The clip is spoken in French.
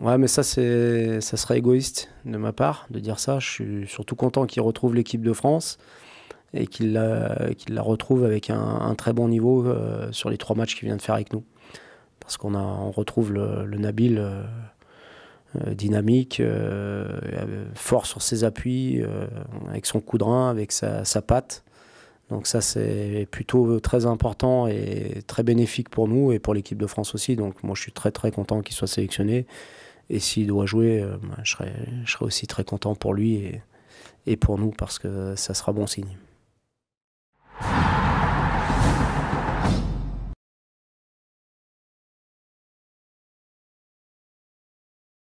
Ouais, mais ça, c'est, ça serait égoïste de ma part de dire ça. Je suis surtout content qu'il retrouve l'équipe de France et qu'il la, retrouve avec un, très bon niveau euh, sur les trois matchs qu'il vient de faire avec nous. Parce qu'on a, on retrouve le, Nabil euh, euh, dynamique, fort sur ses appuis, avec son coudrin, avec sa patte. Donc ça, c'est plutôt très important et très bénéfique pour nous et pour l'équipe de France aussi. Donc moi, je suis très très content qu'il soit sélectionné et s'il doit jouer, euh, ben, je serai, je, aussi très content pour lui et, et pour nous parce que ça sera bon signe.